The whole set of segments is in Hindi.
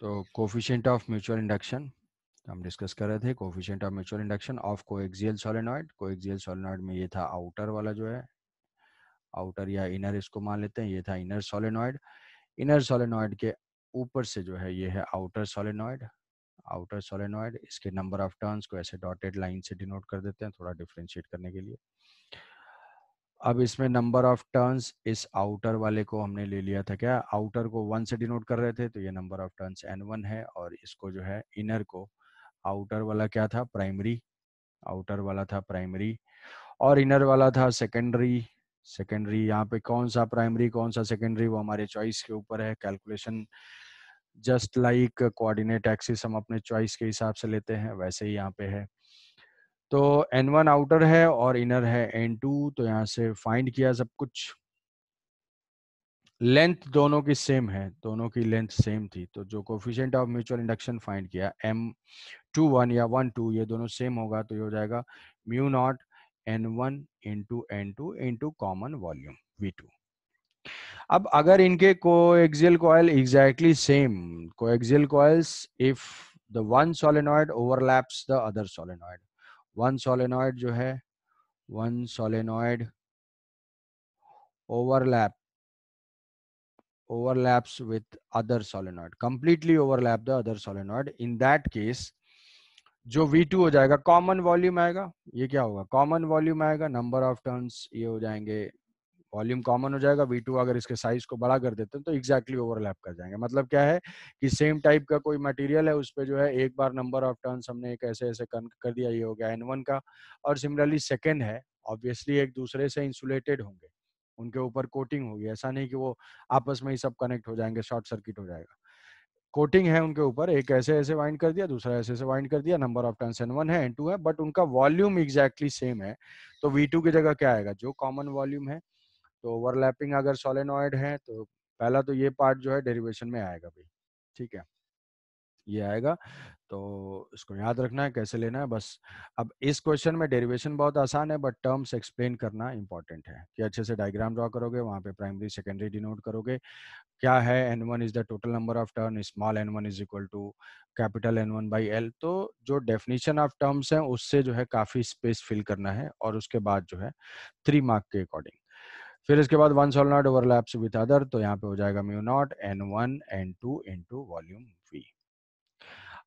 तो कोफिशेंट ऑफ म्यूचुअल इंडक्शन हम डिस्कस कर रहे थे coefficient of mutual induction of coaxial solenoid coaxial solenoid में ये था आउटर वाला जो है आउटर या इनर इसको मान लेते हैं ये था इनर सॉलिनॉइड इनर सॉलिनॉइड के ऊपर से जो है ये है आउटर सॉलिनॉइड आउटर सॉलिनॉइड इसके नंबर ऑफ टर्न्स को ऐसे डॉटेड लाइन से डिनोट कर देते हैं थोड़ा डिफ्रेंशिएट करने के लिए अब इसमें नंबर ऑफ टर्न्स इस आउटर वाले को हमने ले लिया था क्या आउटर को वन से डिनोट कर रहे थे तो ये number of turns N one है और इसको जो है इनर को आउटर वाला क्या था प्राइमरी आउटर वाला था प्राइमरी और इनर वाला था सेकेंडरी सेकेंडरी यहाँ पे कौन सा प्राइमरी कौन सा सेकेंडरी वो हमारे चॉइस के ऊपर है calculation just like coordinate axis हम अपने चॉइस के हिसाब से लेते हैं वैसे ही यहाँ पे है तो एन वन आउटर है और इनर है एन टू तो यहां से फाइंड किया सब कुछ लेंथ दोनों की सेम है दोनों की लेंथ सेम थी तो जो coefficient of mutual induction find किया एम टू वन या वन टू ये दोनों सेम होगा तो ये हो जाएगा mu naught N one into N two into common volume V two अब अगर इनके axial coil exactly same axial coils if the one solenoid overlaps the other solenoid one solenoid जो है one solenoid overlap overlaps with other solenoid completely overlap the other solenoid in that case जो V2 हो जाएगा कॉमन वॉल्यूम आएगा ये क्या होगा कॉमन वॉल्यूम आएगा नंबर ऑफ टर्न्स ये हो जाएंगे वॉल्यूम कॉमन हो जाएगा वी टू अगर इसके साइज को बड़ा कर देते हैं तो एग्जैक्टली ओवरलैप कर जाएंगे मतलब क्या है कि सेम टाइप का कोई मटेरियल है उस पर जो है एक बार नंबर ऑफ टर्न्स हमने एक ऐसे ऐसे कर दिया ये हो गया एन वन का और सिमिलरली सेकेंड है ऑब्वियसली एक दूसरे से इंसुलेटेड होंगे उनके ऊपर कोटिंग होगी ऐसा नहीं कि वो आपस में ही सब कनेक्ट हो जाएंगे शॉर्ट सर्किट हो जाएगा कोटिंग है उनके ऊपर एक ऐसे ऐसे वाइंड कर दिया दूसरा ऐसे ऐसे वाइंड कर दिया number of turns N one है एन टू है बट उनका वॉल्यूम एग्जैक्टली सेम है तो वी टू की जगह क्या आएगा जो कॉमन वॉल्यूम है तो ओवरलैपिंग अगर सोलेनॉइड है तो पहला तो ये पार्ट जो है डेरिवेशन में आएगा भाई ठीक है ये आएगा तो इसको याद रखना है कैसे लेना है बस अब इस क्वेश्चन में डेरिवेशन बहुत आसान है बट टर्म्स एक्सप्लेन करना इंपॉर्टेंट है कि अच्छे से डायग्राम ड्रॉ करोगे वहां पे प्राइमरी सेकेंडरी डिनोट करोगे क्या है N one is the total number of turn small N one is equal to capital N one by L तो जो डेफिनेशन ऑफ टर्म्स है उससे जो है काफ़ी स्पेस फिल करना है और उसके बाद जो है थ्री मार्क के अकॉर्डिंग फिर इसके बाद one sol not overlaps with other तो यहाँ पे हो जाएगा mu naught N one N two into volume V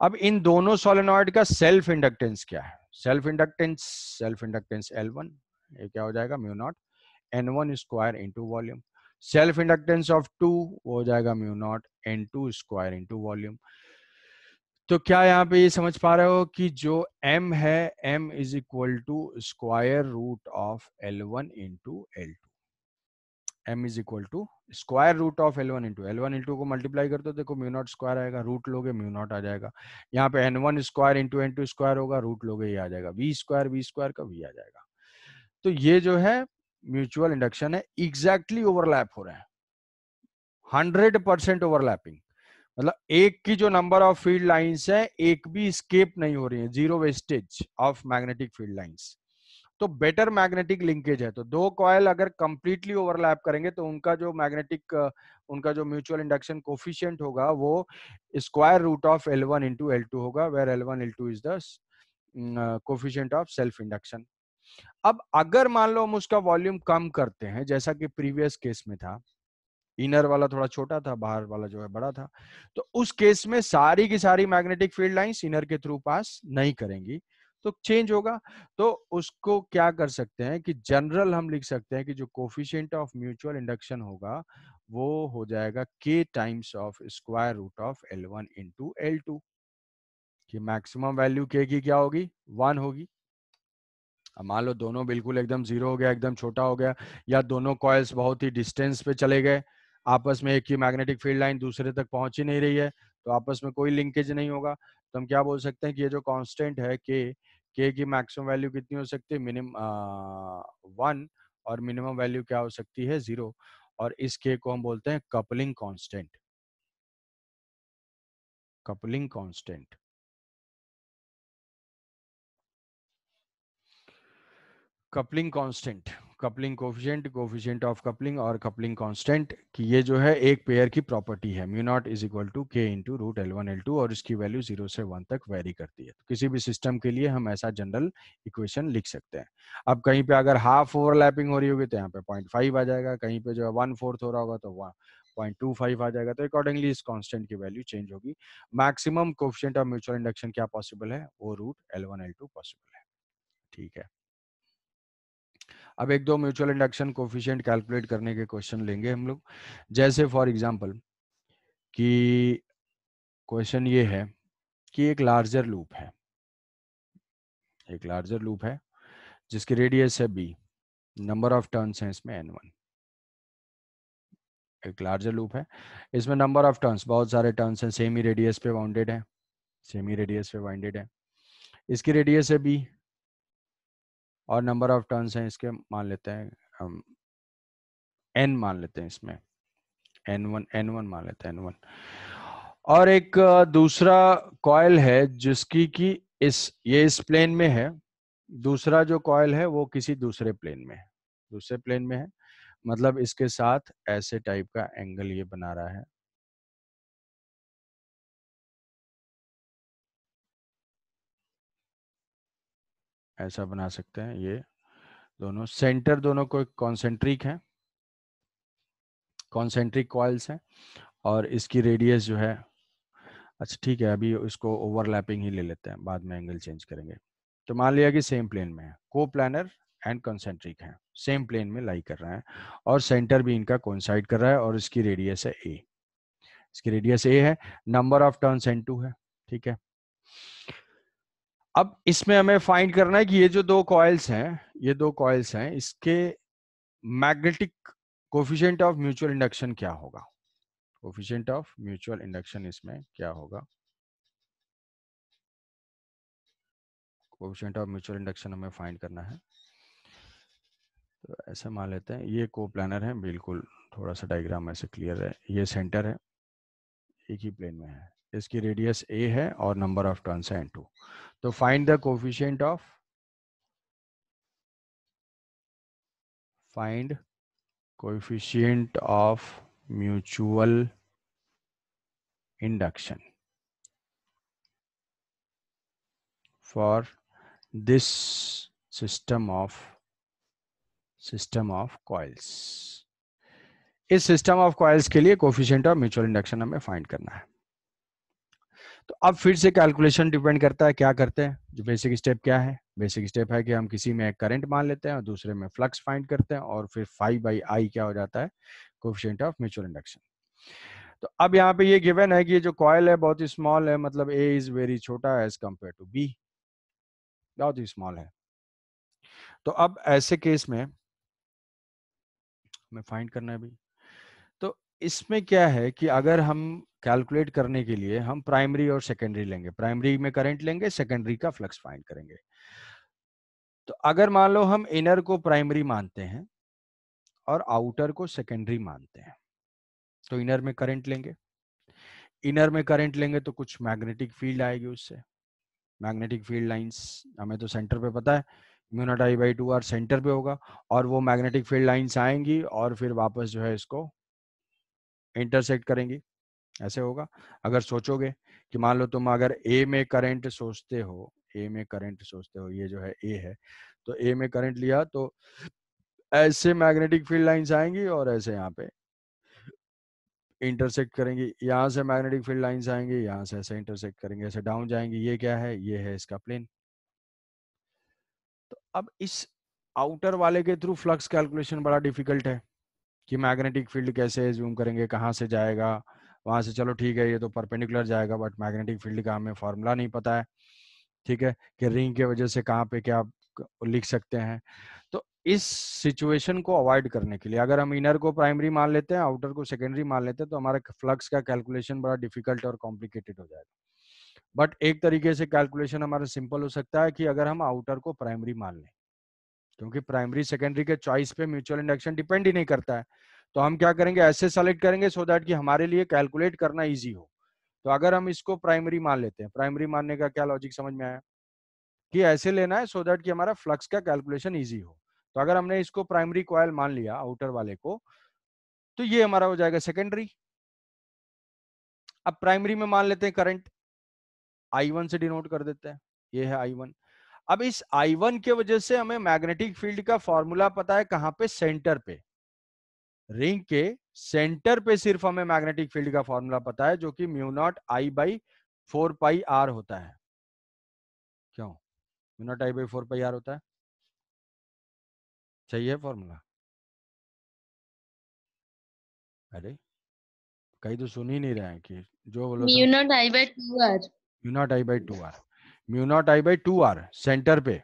अब इन दोनों सोलेनॉइड का सेल्फ इंडक्टेंस क्या है self inductance self inductance L one ये क्या हो जाएगा mu naught N one square into volume self inductance of two वो हो जाएगा mu naught N two square into volume तो क्या यहाँ पे ये समझ पा रहे हो कि जो m है m is equal to square root of L one into L two M is equal to square root of L one into L one into को मल्टीप्लाई कर दो देखो म्यू नॉट स्क्वायर आएगा रूट लोगे म्यू नॉट आ जाएगा यहाँ पे N one square into N two square होगा रूट लोगे ये आ जाएगा वी स्क्वायर वी स्क्वायर का वी आ जाएगा तो ये जो है म्यूचुअल इंडक्शन है एग्जैक्टली ओवरलैप हो रहा है हंड्रेड परसेंट ओवरलैपिंग मतलब एक की जो नंबर ऑफ फील्ड लाइंस है एक भी स्केप नहीं हो रही है zero wastage of magnetic field lines तो बेटर मैग्नेटिक लिंकेज है तो दो कॉयल अगर कंप्लीटली ओवरलैप करेंगे तो उनका जो मैग्नेटिक उनका जो म्यूचुअल इंडक्शन कोफिशियंट होगा वो square root of L one into L two होगा where L one L two is the coefficient of self induction अब अगर मान लो हम उसका वॉल्यूम कम करते हैं जैसा कि प्रीवियस केस में था इनर वाला थोड़ा छोटा था बाहर वाला जो है बड़ा था तो उस केस में सारी की सारी मैग्नेटिक फील्ड लाइंस इनर के थ्रू पास नहीं करेंगी तो चेंज होगा तो उसको क्या कर सकते हैं कि जनरल हम लिख सकते हैं कि जो कोफिशियंट ऑफ म्यूचुअल इंडक्शन होगा वो हो जाएगा K times of square root of L one into L two कि मैक्सिमम वैल्यू के की क्या होगी वन होगी मान लो दोनों बिल्कुल एकदम जीरो हो गया एकदम छोटा हो गया या दोनों कॉयल्स बहुत ही डिस्टेंस पे चले गए आपस में एक ही मैग्नेटिक फील्ड लाइन दूसरे तक पहुंच ही नहीं रही है तो आपस में कोई लिंकेज नहीं होगा तो हम क्या बोल सकते हैं कि ये जो कांस्टेंट है के के की मैक्सिमम वैल्यू कितनी हो सकती है मिनिमम वन और मिनिमम वैल्यू क्या हो सकती है जीरो और इस के को हम बोलते हैं coupling constant coupling constant coupling constant coupling coefficient coefficient of coupling और कपलिंग कॉन्स्टेंट कि ये जो है एक पेयर की प्रॉपर्टी है mu naught is equal to K into root L one L two और इसकी वैल्यू जीरो से वन तक वेरी करती है तो किसी भी सिस्टम के लिए हम ऐसा जनरल इक्वेशन लिख सकते हैं अब कहीं पे अगर हाफ ओवरलैपिंग हो रही होगी तो यहाँ पे पॉइंट फाइव आ जाएगा कहीं पे जो है वन फोर्थ हो रहा होगा तो वन फाइव आ जाएगा तो अकॉर्डिंगली इस कॉन्स्टेंट की वैल्यू चेंज होगी maximum coefficient of mutual induction क्या पॉसिबल है वो root L one L two possible है ठीक है अब एक दो म्यूचुअल इंडक्शन कोफिशियंट कैलकुलेट करने के क्वेश्चन लेंगे हम लोग जैसे फॉर एग्जाम्पल कि क्वेश्चन ये है कि एक लार्जर लूप है एक लार्जर लूप है जिसकी रेडियस है बी नंबर ऑफ टर्न्स हैं इसमें एन वन एक लार्जर लूप है इसमें नंबर ऑफ टर्न्स बहुत सारे टर्न्स हैं सेमी रेडियस पे बाउंडेड है सेमी रेडियस पे बाउंडेड है इसकी रेडियस है बी और नंबर ऑफ टर्न्स हैं इसके मान लेते हैं हम एन मान लेते हैं इसमें एन वन एन वन मान लेते हैं एन वन और एक दूसरा कॉयल है जिसकी की इस ये इस प्लेन में है दूसरा जो कॉयल है वो किसी दूसरे प्लेन में है दूसरे प्लेन में है मतलब इसके साथ ऐसे टाइप का एंगल ये बना रहा है ऐसा बना सकते हैं ये दोनों सेंटर दोनों को कॉन्सेंट्रिक है कॉन्सेंट्रिक कॉइल्स हैं और इसकी रेडियस जो है अच्छा ठीक है अभी इसको ओवरलैपिंग ही ले लेते हैं बाद में एंगल चेंज करेंगे तो मान लिया कि सेम प्लेन में है को प्लानर एंड कॉन्सेंट्रिक है सेम प्लेन में लाई कर रहा है और सेंटर भी इनका कोइंसाइड कर रहा है और इसकी रेडियस है ए इसकी रेडियस ए है नंबर ऑफ टर्न सेंटू है ठीक है अब इसमें हमें फाइंड करना है कि ये जो दो कॉयल्स हैं ये दो कॉयल्स हैं इसके magnetic coefficient of mutual induction क्या होगा कोफिशेंट ऑफ म्यूचुअल इंडक्शन इसमें क्या होगा कोफिशेंट ऑफ म्यूचुअल इंडक्शन हमें फाइंड करना है तो ऐसे मान लेते हैं ये को प्लानर है बिल्कुल थोड़ा सा डायग्राम ऐसे क्लियर है ये सेंटर है एक ही प्लेन में है इसकी रेडियस ए है और नंबर ऑफ टर्न है एन टू तो find the coefficient of find coefficient of mutual induction for this system of system of coils इस सिस्टम ऑफ कॉइल्स के लिए कोफिशियंट ऑफ म्यूचुअल इंडक्शन हमें फाइंड करना है तो अब फिर से कैलकुलेशन डिपेंड करता है क्या करते हैं जो बेसिक स्टेप क्या है बेसिक स्टेप है कि हम किसी में करंट मान लेते हैं और दूसरे में फ्लक्स फाइंड करते हैं और फिर फाइव बाई आई क्या हो जाता है कोफिशियंट ऑफ म्यूचुअल इंडक्शन तो अब यहाँ पे ये गिवन है कि ये जो कॉयल है बहुत ही स्मॉल है मतलब ए इज वेरी छोटा एज कम्पेयर टू बी बहुत ही स्मॉल है तो अब ऐसे केस में मैं फाइंड करना है अभी तो इसमें क्या है कि अगर हम कैलकुलेट करने के लिए हम प्राइमरी और सेकेंडरी लेंगे प्राइमरी में करंट लेंगे सेकेंडरी का फ्लक्स फाइंड करेंगे तो अगर मान लो हम इनर को प्राइमरी मानते हैं और आउटर को सेकेंडरी मानते हैं तो इनर में करंट लेंगे इनर में करंट लेंगे तो कुछ मैग्नेटिक फील्ड आएगी उससे मैग्नेटिक फील्ड लाइंस हमें तो सेंटर पे पता है mu naught I I by two R centre पे होगा और वो मैग्नेटिक फील्ड लाइंस आएंगी और फिर वापस जो है इसको इंटरसेक्ट करेंगी ऐसे होगा अगर सोचोगे कि मान लो तुम अगर ए में करंट सोचते हो ए में करंट सोचते हो ये जो है ए है तो ए में करंट लिया तो ऐसे मैग्नेटिक फील्ड लाइंस आएंगी और ऐसे यहाँ पे इंटरसेक्ट करेंगी यहाँ से मैग्नेटिक फील्ड लाइंस आएंगी यहाँ से ऐसे इंटरसेक्ट करेंगे ऐसे डाउन जाएंगे ये क्या है ये है इसका प्लेन तो अब इस आउटर वाले के थ्रू फ्लक्स कैलकुलेशन बड़ा डिफिकल्ट है कि मैग्नेटिक फील्ड कैसे जूम करेंगे कहाँ से जाएगा वहां से चलो ठीक है ये तो परपेंडिकुलर जाएगा बट मैग्नेटिक फील्ड का हमें फॉर्मूला नहीं पता है ठीक है कि रिंग के वजह से कहाँ पे क्या लिख सकते हैं तो इस सिचुएशन को अवॉइड करने के लिए अगर हम इनर को प्राइमरी मान लेते हैं आउटर को सेकेंडरी मान लेते हैं तो हमारा फ्लक्स का कैलकुलेशन बड़ा डिफिकल्ट और कॉम्प्लिकेटेड हो जाएगा बट एक तरीके से कैलकुलेशन हमारा सिंपल हो सकता है कि अगर हम आउटर को प्राइमरी मान लें क्योंकि प्राइमरी सेकेंडरी के चॉइस पे म्यूचुअल इंडक्शन डिपेंड ही नहीं करता है तो हम क्या करेंगे ऐसे सेलेक्ट करेंगे सो so दैट कि हमारे लिए कैलकुलेट करना ईजी हो तो अगर हम इसको प्राइमरी मान लेते हैं प्राइमरी मानने का क्या लॉजिक समझ में आया कि ऐसे लेना है सो so दैट कि हमारा फ्लक्स का कैलकुलेशन ईजी हो तो अगर हमने इसको प्राइमरी कॉयल मान लिया आउटर वाले को तो ये हमारा हो जाएगा सेकेंडरी अब प्राइमरी में मान लेते हैं करंट आई वन से डिनोट कर देते हैं ये है आई वन अब इस आई वन के वजह से हमें मैग्नेटिक फील्ड का फॉर्मूला पता है कहाँ पे सेंटर पे रिंग के सेंटर पे सिर्फ हमें मैग्नेटिक फील्ड का फॉर्मूला पता है जो कि mu naught I by four pi R होता है क्यों mu naught I by four pi R होता है चाहिए फॉर्मूला अरे कहीं तो सुन ही नहीं रहे हैं कि जो बोलो mu naught I by two R mu naught I by two R mu naught I by two R centre पे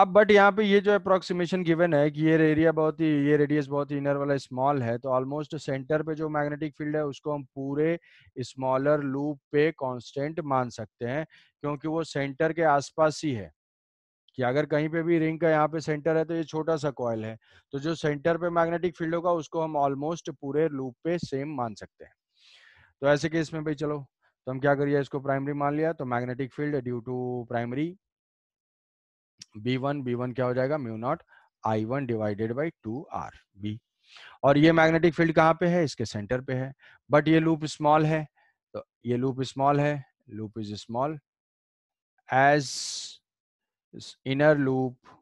अब बट यहाँ पे ये जो अप्रोक्सीमेशन गिवन है कि ये एरिया बहुत ही ये रेडियस बहुत ही इनर वाला स्मॉल है तो ऑलमोस्ट सेंटर पे जो मैग्नेटिक फील्ड है उसको हम पूरे स्मॉलर लूप पे कांस्टेंट मान सकते हैं क्योंकि वो सेंटर के आसपास ही है कि अगर कहीं पे भी रिंग का यहाँ पे सेंटर है तो ये छोटा सा कॉयल है तो जो सेंटर पे मैग्नेटिक फील्ड होगा उसको हम ऑलमोस्ट पूरे लूप पे सेम मान सकते हैं तो ऐसे केस में भाई चलो तो हम क्या करिए इसको प्राइमरी मान लिया तो magnetic field due to primary B one B one क्या हो जाएगा mu naught I one divided by two R B और ये मैग्नेटिक फील्ड कहाँ पे है इसके सेंटर पे है बट ये लूप स्मॉल है तो ये लूप स्मॉल है loop is small as inner loop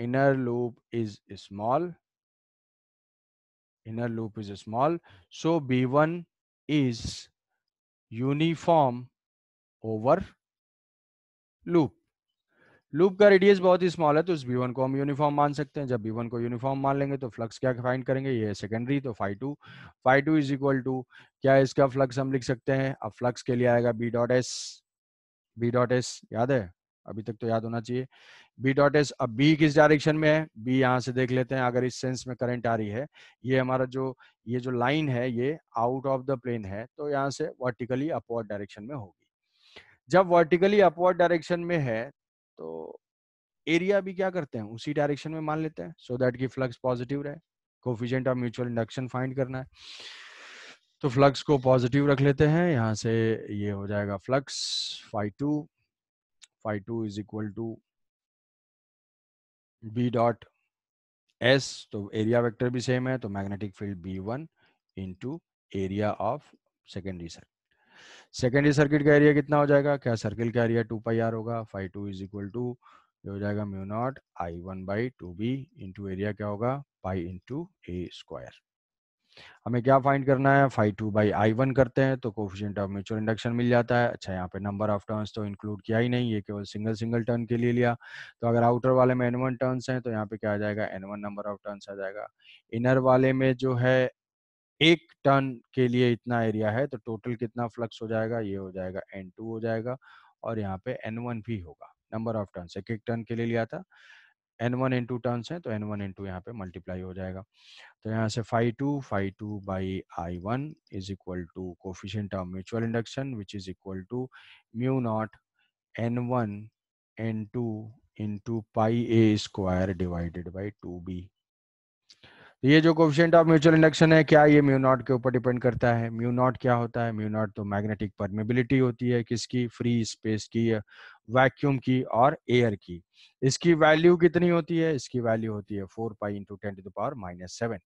inner loop is small inner loop is small so B one is uniform over loop loop का रेडियस बहुत ही स्मॉल है तो इस बी वन को हम यूनिफॉर्म मान सकते हैं जब बी वन को यूनिफॉर्म मान लेंगे तो फ्लक्स क्या फाइंड करेंगे ये सेकेंडरी तो phi two five two is equal to क्या इसका फ्लक्स हम लिख सकते हैं अब फ्लक्स के लिए आएगा B dot S B dot S याद है अभी तक तो याद होना चाहिए बी डॉट एस अब बी किस डायरेक्शन में है बी यहाँ से देख लेते हैं अगर इस सेंस में करंट आ रही है ये हमारा जो ये जो लाइन है ये आउट ऑफ द प्लेन है तो यहाँ से वर्टिकली अपवर्ड डायरेक्शन में होगी जब वर्टिकली अपवर्ड डायरेक्शन में है तो एरिया भी क्या करते हैं उसी डायरेक्शन में मान लेते हैं सो दैट की फ्लक्स पॉजिटिव रहे coefficient of mutual induction find करना है तो फ्लक्स को पॉजिटिव रख लेते हैं यहाँ से ये हो जाएगा flux phi two five two is equal to B dot S तो एरिया वेक्टर भी सेम है तो magnetic field B one into area of secondary circle secondary circuit का एरिया कितना हो जाएगा क्या सर्किल का एरिया टू पाई आर होगा five two is equal to ये हो जाएगा mu naught I one by two B into area क्या होगा पाई इंटू ए स्क्वायर हमें क्या फाइंड करना है phi two by I one करते हैं तो कोफिशियंट ऑफ म्यूचुअल इंडक्शन मिल जाता है अच्छा यहाँ पे नंबर ऑफ टर्न्स तो इंक्लूड किया ही नहीं ये केवल सिंगल सिंगल टर्न के लिए लिया तो अगर आउटर वाले में एन वन टर्न्स हैं तो यहाँ पे क्या आ जाएगा N one number of turns आ जाएगा इनर वाले में जो है एक टन के लिए इतना एरिया है तो टोटल कितना फ्लक्स हो जाएगा ये हो जाएगा एन टू हो जाएगा और यहाँ पे एन वन भी होगा नंबर ऑफ टर्न एक एक टर्न के लिए लिया था N one into turn है तो एन वन इन टू यहाँ पे मल्टीप्लाई हो जाएगा तो यहाँ से five two five two by I one is equal to coefficient of mutual induction which is equal to mu naught N one N two into pi A square divided by two B ये जो कोफिशियंट ऑफ म्यूचुअल इंडक्शन है क्या ये म्यू नॉट के ऊपर डिपेंड करता है म्यू नॉट क्या होता है म्यू नॉट तो मैग्नेटिक परमेबिलिटी होती है किसकी फ्री स्पेस की वैक्यूम की और एयर की इसकी वैल्यू कितनी होती है इसकी वैल्यू होती है four pi into ten to power minus seven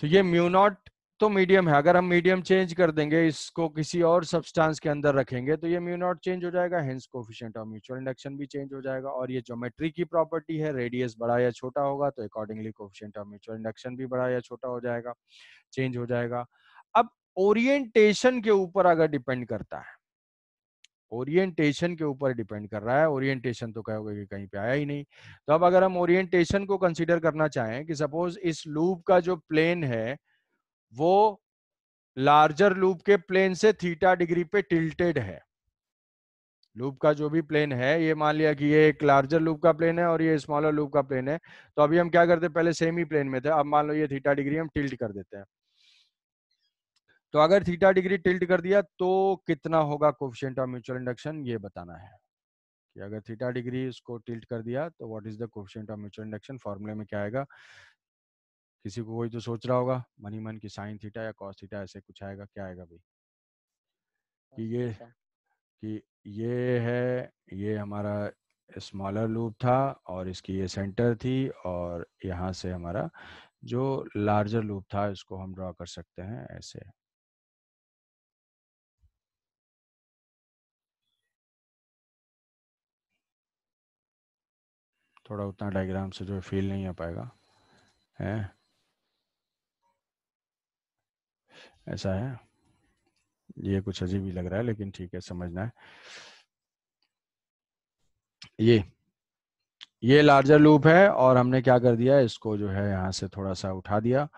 तो ये म्यू नॉट तो मीडियम है अगर हम मीडियम चेंज कर देंगे इसको किसी और सब्सटेंस के अंदर रखेंगे तो ये म्यू नॉट चेंज हो जाएगा hence coefficient of mutual induction भी चेंज हो जाएगा और ये ज्योमेट्री की प्रॉपर्टी है रेडियस बड़ा या छोटा होगा तो accordingly coefficient of mutual induction भी बड़ा या छोटा हो जाएगा चेंज हो जाएगा अब ओरिएंटेशन के ऊपर अगर डिपेंड करता है ओरिएंटेशन के ऊपर डिपेंड कर रहा है ओरिएंटेशन तो कहोगे कि कहीं पे आया ही नहीं तो अब अगर हम ओरिएंटेशन को कंसीडर करना चाहें कि सपोज इस लूप का जो प्लेन है वो लार्जर लूप के प्लेन से थीटा डिग्री पे टिल्टेड है लूप का जो भी प्लेन है ये मान लिया कि ये एक लार्जर लूप का प्लेन है और ये स्मॉलर लूप का प्लेन है तो अभी हम क्या करते हैं पहले सेम ही प्लेन में थे अब मान लो ये थीटा डिग्री हम टिल्ट कर देते हैं तो अगर थीटा डिग्री टिल्ट कर दिया तो कितना होगा कोफिशियंट ऑफ म्यूचुअल इंडक्शन ये बताना है कि अगर थीटा डिग्री इसको टिल्ट कर दिया तो what is the coefficient of mutual induction फॉर्मूले में क्या आएगा किसी को कोई तो सोच रहा होगा मनी मन की साइन थीटा या कॉस थीटा ऐसे कुछ आएगा क्या आएगा भाई कि अच्छा, ये अच्छा। कि ये है ये हमारा स्मॉलर लूप था और इसकी ये सेंटर थी और यहाँ से हमारा जो लार्जर लूप था इसको हम ड्रॉ कर सकते हैं ऐसे थोड़ा उतना डायग्राम से जो फील नहीं आ पाएगा है ऐसा है ये कुछ अजीब ही लग रहा है लेकिन ठीक है समझना है ये ये लार्जर लूप है और हमने क्या कर दिया इसको जो है यहाँ से थोड़ा सा उठा दिया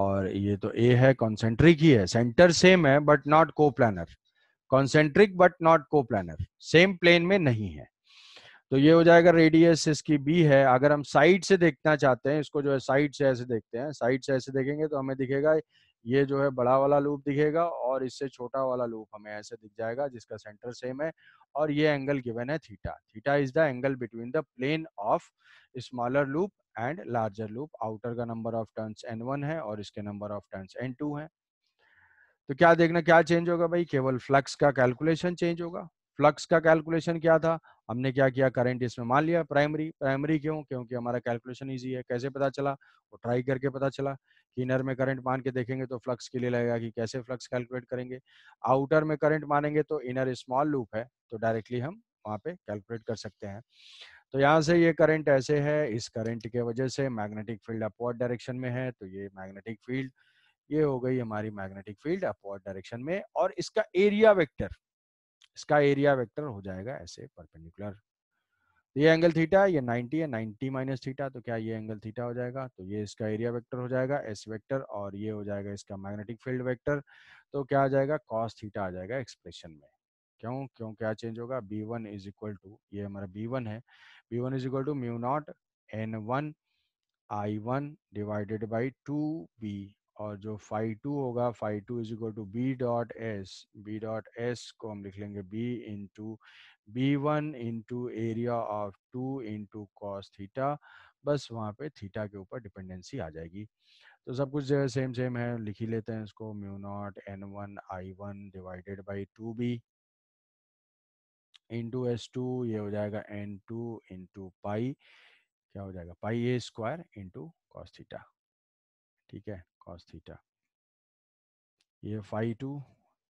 और ये तो ए है कॉन्सेंट्रिक ही है सेंटर सेम है but not coplanar concentric but not coplanar same plane में नहीं है तो ये हो जाएगा रेडियस इसकी बी है अगर हम साइड से देखना चाहते हैं इसको जो है साइड से ऐसे देखते हैं साइड से ऐसे देखेंगे तो हमें दिखेगा ये जो है बड़ा वाला लूप दिखेगा और इससे छोटा वाला लूप हमें ऐसे दिख जाएगा जिसका सेंटर सेम है और ये एंगल गिवन है theta theta is the angle between the plane of smaller loop and larger loop outer का number of turns N one है और इसके number of turns N two है तो क्या देखना क्या चेंज होगा भाई केवल फ्लक्स का कैलकुलेशन चेंज होगा फ्लक्स का कैलकुलेशन क्या था हमने क्या किया करंट इसमें मान लिया प्राइमरी प्राइमरी क्यों क्योंकि हमारा कैलकुलेशन इजी है कैसे पता चला वो ट्राई करके पता चला कि इनर में करंट मान के देखेंगे तो फ्लक्स के लिए लगेगा कि कैसे फ्लक्स कैलकुलेट करेंगे आउटर में करंट मानेंगे तो इनर स्मॉल लूप है तो डायरेक्टली हम वहाँ पे कैलकुलेट कर सकते हैं तो यहाँ से ये करंट ऐसे है इस करंट के वजह से मैग्नेटिक फील्ड अपवर्ड डायरेक्शन में है तो ये मैग्नेटिक फील्ड ये हो गई हमारी मैग्नेटिक फील्ड अपवर्ड डायरेक्शन में और इसका एरिया वेक्टर इसका एरिया वेक्टर हो जाएगा ऐसे परपेंडिकुलर तो ये एंगल थीटा ये 90 है 90 माइनस थीटा तो क्या ये एंगल थीटा हो जाएगा तो ये इसका एरिया वेक्टर हो जाएगा एस वेक्टर और ये हो जाएगा इसका मैग्नेटिक फील्ड वेक्टर तो क्या आ जाएगा कॉस थीटा आ जाएगा एक्सप्रेशन में क्यों क्यों क्या चेंज होगा B one is equal to ये हमारा बी वन है B one is equal to mu naught N one I one divided by two B और जो फाइव टू होगा five two is equal to B dot S B dot S को हम लिख लेंगे B into B one into area of two into cos theta बस वहाँ पे थीटा के ऊपर डिपेंडेंसी आ जाएगी तो सब कुछ जो सेम सेम है लिख ही लेते हैं इसको mu naught N one I one divided by two B into S two ये हो जाएगा एन टू इंटू पाई क्या हो जाएगा pi A square into cos theta ठीक है कॉस थीटा ये फाइव टू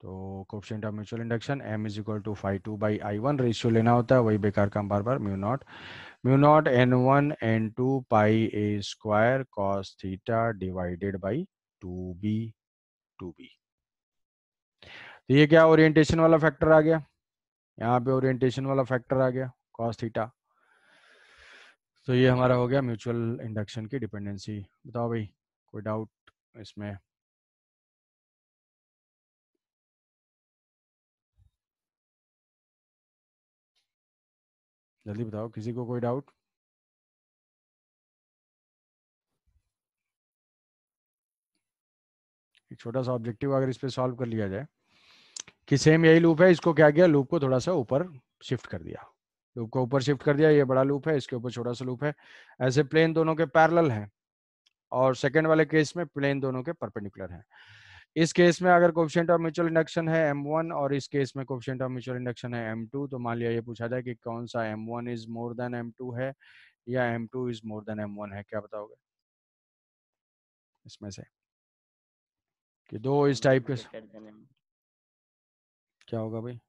तो coefficient of mutual induction M is equal to five two by I one ratio लेना होता है वही बेकार काम बार बार mu naught mu naught N one N two pi A square cos theta divided by two B two B तो ये क्या ओरिएंटेशन वाला फैक्टर आ गया यहाँ पे ओरिएंटेशन वाला फैक्टर आ गया कॉस थीटा तो ये हमारा हो गया म्यूचुअल इंडक्शन की डिपेंडेंसी बताओ भाई कोई डाउट इसमें जल्दी बताओ किसी को कोई डाउट एक छोटा सा ऑब्जेक्टिव अगर इस पर सॉल्व कर लिया जाए कि सेम यही लूप है इसको क्या किया लूप को थोड़ा सा ऊपर शिफ्ट कर दिया लूप को ऊपर शिफ्ट कर दिया ये बड़ा लूप है इसके ऊपर छोटा सा लूप है ऐसे प्लेन दोनों के पैरल हैं और सेकेंड वाले केस में प्लेन दोनों के परपेंडिकुलर है इस केस में अगर क्वेश्चन ऑफ म्यूचुअल इंडक्शन है M1 और इस केस में क्वेश्चन ऑफ म्यूचुअल इंडक्शन है M2 तो मान लिया ये पूछा जाए कि कौन सा M1 one is more than M2 है या M2 two is more than M1 है क्या बताओगे इसमें से कि दो इस टाइप के क्या होगा भाई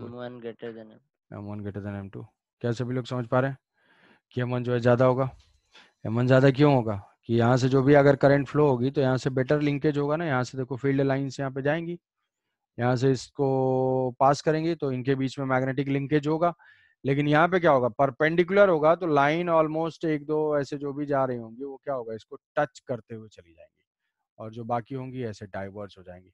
M1 greater than M1 M1 greater than M2 क्या सभी लोग समझ पा रहे हैं कि M1 जो है ज्यादा होगा M1 ज्यादा क्यों होगा कि यहाँ से जो भी अगर करंट फ्लो होगी तो यहाँ से बेटर लिंकेज होगा ना यहाँ से देखो फील्ड लाइन्स यहाँ पे जाएंगी यहाँ से इसको पास करेंगी तो इनके बीच में मैग्नेटिक लिंकेज होगा लेकिन यहाँ पे क्या होगा परपेंडिकुलर होगा तो लाइन ऑलमोस्ट एक दो ऐसे जो भी जा रही होंगी वो क्या होगा इसको टच करते हुए चली जाएंगी और जो बाकी होंगी ऐसे डाइवर्स हो जाएंगी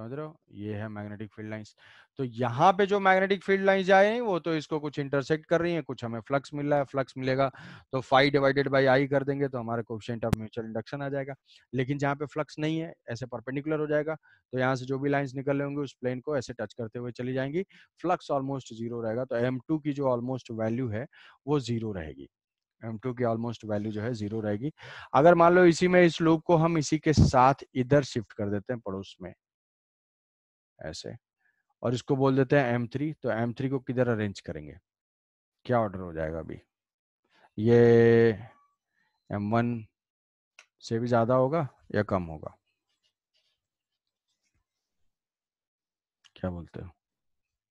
समझ रहे हो ये है मैग्नेटिक फील्ड लाइंस तो यहाँ पे जो मैग्नेटिक फील्ड लाइंस आए हैं वो तो इसको कुछ इंटरसेक्ट कर रही हैं कुछ हमें फ्लक्स मिल रहा है फ्लक्स मिलेगा तो फाइव डिवाइडेड बाई आई कर देंगे तो हमारे कोफिशियंट ऑफ म्यूचुअल इंडक्शन आ जाएगा लेकिन जहाँ पे फ्लक्स नहीं है ऐसे परपेंडिकुलर हो जाएगा तो यहाँ से जो भी लाइन्स निकल रहे होंगे उस प्लेन को ऐसे टच करते हुए चली जाएंगी फ्लक्स ऑलमोस्ट जीरो रहेगा तो एम की जो ऑलमोस्ट वैल्यू है वो जीरो रहेगी M2 की ऑलमोस्ट वैल्यू जो है जीरो रहेगी अगर मान लो इसी में इस लूप को हम इसी के साथ इधर शिफ्ट कर देते हैं पड़ोस में ऐसे और इसको बोल देते हैं एम थ्री तो एम थ्री को किधर अरेंज करेंगे क्या ऑर्डर हो जाएगा अभी ये एम वन से भी ज़्यादा होगा या कम होगा क्या बोलते हो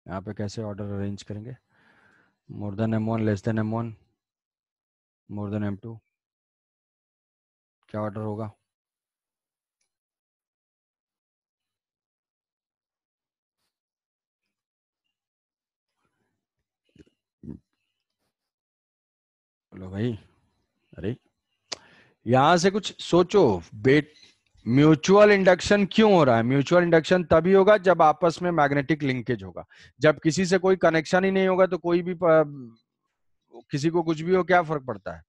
यहाँ पे कैसे ऑर्डर अरेंज करेंगे more than M one less than M one more than M two क्या ऑर्डर होगा लो भाई अरे यहां से कुछ सोचो बेट म्यूचुअल इंडक्शन क्यों हो रहा है म्यूचुअल इंडक्शन तभी होगा जब आपस में मैग्नेटिक लिंकेज होगा जब किसी से कोई कनेक्शन ही नहीं होगा तो कोई भी किसी को कुछ भी हो क्या फर्क पड़ता है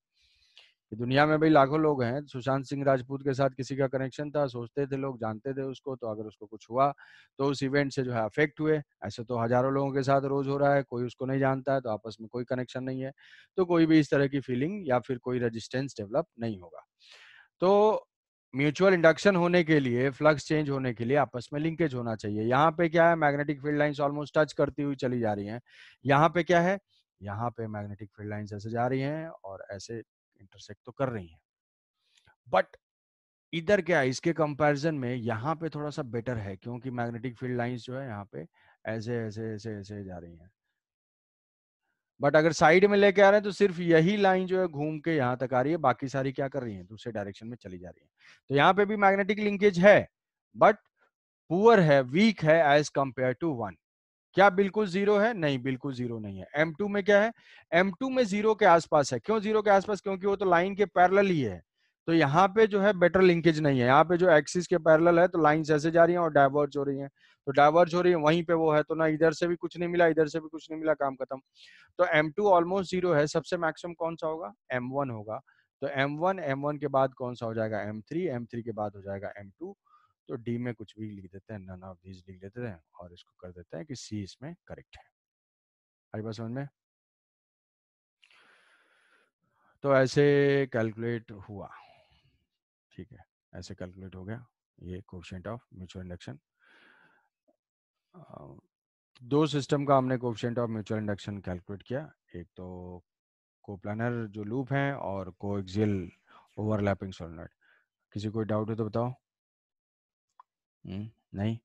कि दुनिया में भाई लाखों लोग हैं सुशांत सिंह राजपूत के साथ किसी का कनेक्शन था सोचते थे लोग जानते थे उसको तो अगर उसको कुछ हुआ तो उस इवेंट से जो है अफेक्ट हुए ऐसे तो हजारों लोगों के साथ रोज हो रहा है कोई उसको नहीं जानता है तो आपस में कोई कनेक्शन नहीं है तो कोई भी इस तरह की फीलिंग या फिर कोई रजिस्टेंस डेवलप नहीं होगा तो म्यूचुअल इंडक्शन होने के लिए फ्लक्स चेंज होने के लिए आपस में लिंकेज होना चाहिए यहाँ पे क्या है magnetic field lines almost touch करती हुई चली जा रही हैं यहाँ पे क्या है यहाँ पे मैग्नेटिक फील्ड लाइंस ऐसे जा रही हैं और ऐसे इंटरसेक्ट तो कर रही हैं बट इधर क्या इसके कंपैरिजन में यहाँ पे थोड़ा सा बेटर है क्योंकि मैग्नेटिक फील्ड लाइंस जो है यहाँ पे ऐसे ऐसे ऐसे ऐसे जा रही हैं बट अगर साइड में लेके आ रहे हैं तो सिर्फ यही लाइन जो है घूम के यहाँ तक आ रही है बाकी सारी क्या कर रही है दूसरे डायरेक्शन में चली जा रही है तो यहाँ पे भी मैग्नेटिक लिंकेज है बट पुअर है वीक है एज कंपेयर टू वन क्या बिल्कुल जीरो है नहीं बिल्कुल जीरो नहीं है एम टू में क्या है एम टू में जीरो के आसपास है क्यों जीरो के आसपास क्योंकि वो तो लाइन के पैरल ही है तो यहाँ पे जो है बेटर लिंकेज नहीं है यहाँ पे जो एक्सिस के पैरल है तो लाइन ऐसे जा रही है और डाइवर्ज हो रही है तो डाइवर्ज हो रही है वहीं पे वो है तो ना इधर से भी कुछ नहीं मिला इधर से भी कुछ नहीं मिला काम खत्म तो एम टू ऑलमोस्ट जीरो है सबसे मैक्सिमम कौन सा होगा एम वन होगा तो एम वन एम वन के बाद कौन सा हो जाएगा एम थ्री एम थ्री के बाद हो जाएगा एम टू तो डी में कुछ भी लिख देते हैं नन ऑफ दीज लिख लेते हैं और इसको कर देते हैं कि सी इसमें करेक्ट है आई बात समझ में तो ऐसे कैलकुलेट हुआ ठीक है ऐसे कैलकुलेट हो गया ये कोफिशेंट ऑफ म्यूचुअल इंडक्शन दो सिस्टम का हमने coefficient of mutual induction calculate किया एक तो कोप्लानर जो लूप है और को कोएक्सियल ओवरलैपिंग सोलेनॉइड किसी कोई डाउट है तो बताओ नहीं।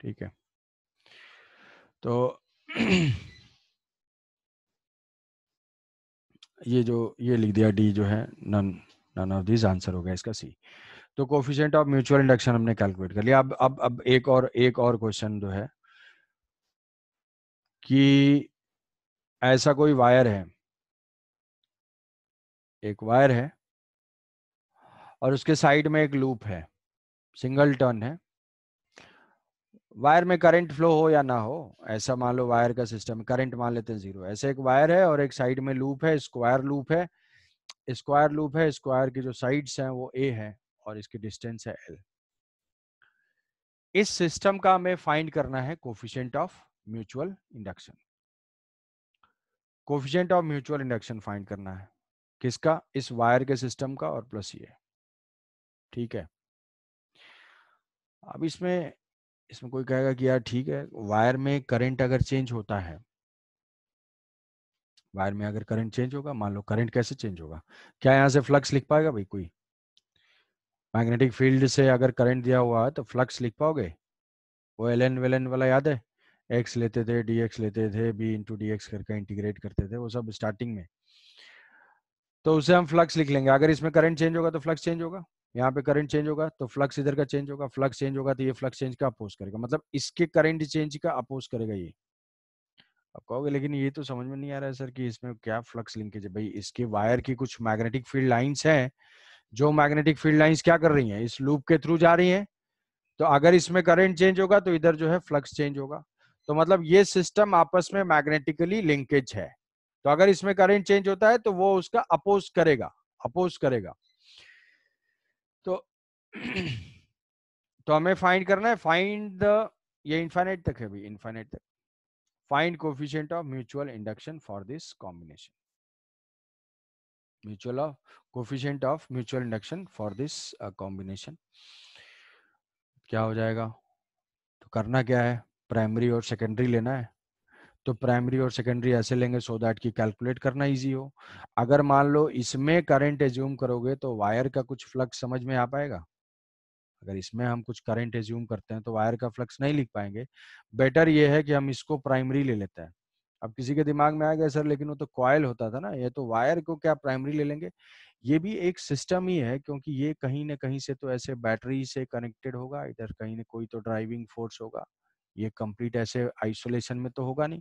ठीक है। तो ये जो ये लिख दिया डी जो है none none of this answer हो गया इसका सी। तो कोफिशियंट ऑफ म्यूचुअल इंडक्शन हमने कैलकुलेट कर लिया। अब अब अब एक और एक और क्वेश्चन जो है कि ऐसा कोई वायर है एक वायर है और उसके साइड में एक लूप है सिंगल टर्न है वायर में करंट फ्लो हो या ना हो ऐसा मान लो वायर का सिस्टम करंट मान लेते हैं जीरो ऐसे एक वायर है और एक साइड में लूप है स्क्वायर लूप है स्क्वायर लूप है स्क्वायर की जो साइड्स हैं वो ए है और इसकी डिस्टेंस है एल इस सिस्टम का हमें फाइंड करना है coefficient of mutual induction coefficient of mutual induction find करना है किसका इस वायर के सिस्टम का और प्लस ये ठीक है अब इसमें इसमें कोई कहेगा कि यार ठीक है वायर में करंट अगर चेंज होता है वायर में अगर करंट चेंज होगा मान लो करंट कैसे चेंज होगा क्या यहां से फ्लक्स लिख पाएगा भाई कोई मैग्नेटिक फील्ड से अगर करंट दिया हुआ है तो फ्लक्स लिख पाओगे वो एल एन वेल एन वाला याद है एक्स लेते थे डी एक्स लेते थे बी इंटू डी एक्स करके इंटीग्रेट करते थे वो सब स्टार्टिंग में तो उसे हम फ्लक्स लिख लेंगे अगर इसमें करंट चेंज होगा तो फ्लक्स चेंज होगा यहाँ पे करंट चेंज होगा तो फ्लक्स इधर का चेंज होगा फ्लक्स चेंज होगा तो ये फ्लक्स चेंज का अपोज करेगा मतलब इसके करंट चेंज का अपोज करेगा ये अब कहोगे लेकिन ये तो समझ में नहीं आ रहा है सर कि इसमें क्या फ्लक्स लिंकेज है भाई इसके वायर की कुछ मैग्नेटिक फील्ड लाइन्स हैं जो मैग्नेटिक फील्ड लाइन्स क्या कर रही है इस लूप के थ्रू जा रही है तो अगर इसमें करंट चेंज होगा तो इधर जो है फ्लक्स चेंज होगा तो मतलब ये सिस्टम आपस में मैग्नेटिकली लिंकेज है तो अगर इसमें करंट चेंज होता है तो वो उसका अपोज करेगा अपोज करेगा तो तो हमें फाइंड करना है फाइंड द ये इन्फाइनेट तक है भाई इन्फाइनेट तक find coefficient of mutual induction for this combination mutual of coefficient of mutual induction for this combination क्या हो जाएगा तो करना क्या है प्राइमरी और सेकेंडरी लेना है तो प्राइमरी और सेकेंडरी ऐसे लेंगे सो दैट की कैलकुलेट करना इजी हो अगर मान लो इसमें करंट एज्यूम करोगे तो वायर का कुछ फ्लक्स समझ में आ पाएगा अगर इसमें हम कुछ करंट एज्यूम करते हैं तो वायर का फ्लक्स नहीं लिख पाएंगे बेटर ये है कि हम इसको प्राइमरी ले लेते हैं अब किसी के दिमाग में आ गया सर लेकिन वो तो कॉयल होता था ना ये तो वायर को क्या प्राइमरी ले लेंगे ये भी एक सिस्टम ही है क्योंकि ये कहीं ना कहीं से तो ऐसे बैटरी से कनेक्टेड होगा इधर कहीं ना कोई तो ड्राइविंग फोर्स होगा ये कंप्लीट ऐसे आइसोलेशन में तो होगा नहीं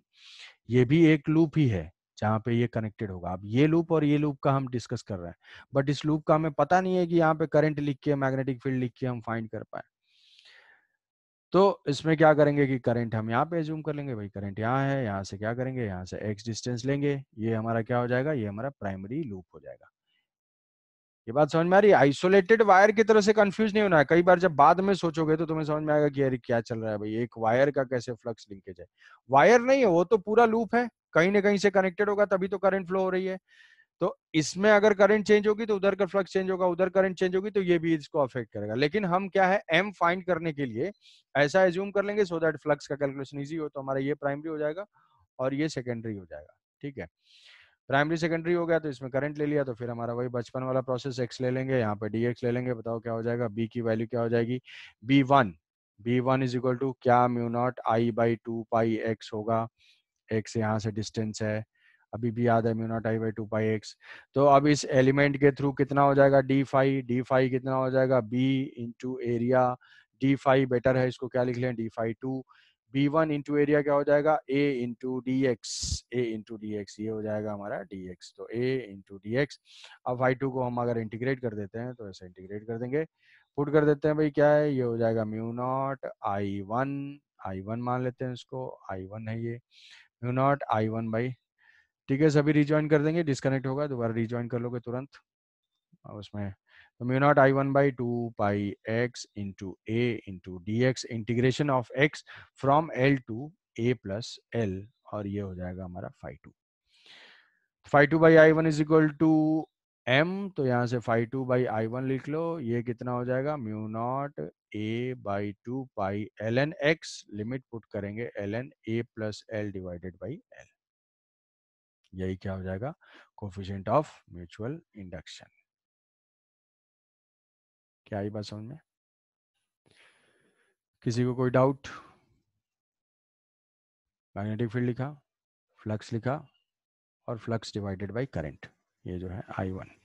ये भी एक लूप ही है जहाँ पे ये कनेक्टेड होगा अब ये लूप और ये लूप का हम डिस्कस कर रहे हैं बट इस लूप का हमें पता नहीं है कि यहाँ पे करंट लिख के मैग्नेटिक फील्ड लिख के हम फाइंड कर पाए तो इसमें क्या करेंगे कि करंट हम यहाँ पे जूम कर लेंगे भाई करंट यहाँ है यहाँ से क्या करेंगे यहाँ से एक्स डिस्टेंस लेंगे ये हमारा क्या हो जाएगा ये हमारा प्राइमरी लूप हो जाएगा ये बात समझ में आ रही है आइसोलेटेड वायर की तरह से कंफ्यूज नहीं होना है कई बार जब बाद में सोचोगे तो तुम्हें समझ में आएगा कि अरे क्या चल रहा है भाई एक वायर का कैसे फ्लक्स लिंकेज है वायर नहीं है वो तो पूरा लूप है कहीं ना कहीं से कनेक्टेड होगा तभी तो करंट फ्लो हो रही है तो इसमें अगर करंट चेंज होगी तो उधर का फ्लक्स चेंज होगा उधर करंट चेंज होगी तो ये भी इसको अफेक्ट करेगा लेकिन हम क्या है एम फाइंड करने के लिए ऐसा एज्यूम कर लेंगे सो दैट फ्लक्स का कैलकुलेशन ईजी हो तो हमारा ये प्राइमरी हो जाएगा और ये सेकेंडरी हो जाएगा ठीक है प्राइमरी सेकेंडरी हो गया तो इसमें करंट ले लिया तो फिर हमारा वही बचपन वाला प्रोसेस एक्स ले लेंगे यहाँ पे डी ले लेंगे बताओ क्या हो जाएगा बी की वैल्यू क्या हो जाएगी B one B one is equal to क्या mu naught I by two pi X होगा एक्स यहाँ से डिस्टेंस है अभी भी याद है mu naught I by two pi X तो अब इस एलिमेंट के थ्रू कितना हो जाएगा डी फाइव डी फाइव कितना हो जाएगा B into area D five better है इसको क्या लिख लें D five two B one into area क्या हो जाएगा A into D X A into D X ये हो जाएगा हमारा डी एक्स तो ए इंटू डी एक्स अब वाई टू को हम अगर इंटीग्रेट कर देते हैं तो ऐसे इंटीग्रेट कर देंगे पुट कर देते हैं भाई क्या है ये हो जाएगा mu naught I one I one मान लेते हैं इसको आई वन है ये mu naught I one by ठीक है सभी रिज्वाइन कर देंगे डिस्कनेक्ट होगा दोबारा रिज्वाइन कर लोगे तुरंत उसमें तो mu naught I one by two pi X into A into D X integration of X from L to A plus L और ये हो जाएगा हमारा five two five two by I one is equal to M तो यहाँ से five two by I one लिख लो ये कितना हो जाएगा mu naught A by two pi L N X limit put करेंगे L N A plus L divided by L यही क्या हो जाएगा कोफिशियंट ऑफ म्यूचुअल इंडक्शन क्या आई बात समझ में किसी को कोई डाउट मैग्नेटिक फील्ड लिखा फ्लक्स लिखा और फ्लक्स डिवाइडेड बाय करंट ये जो है आई वन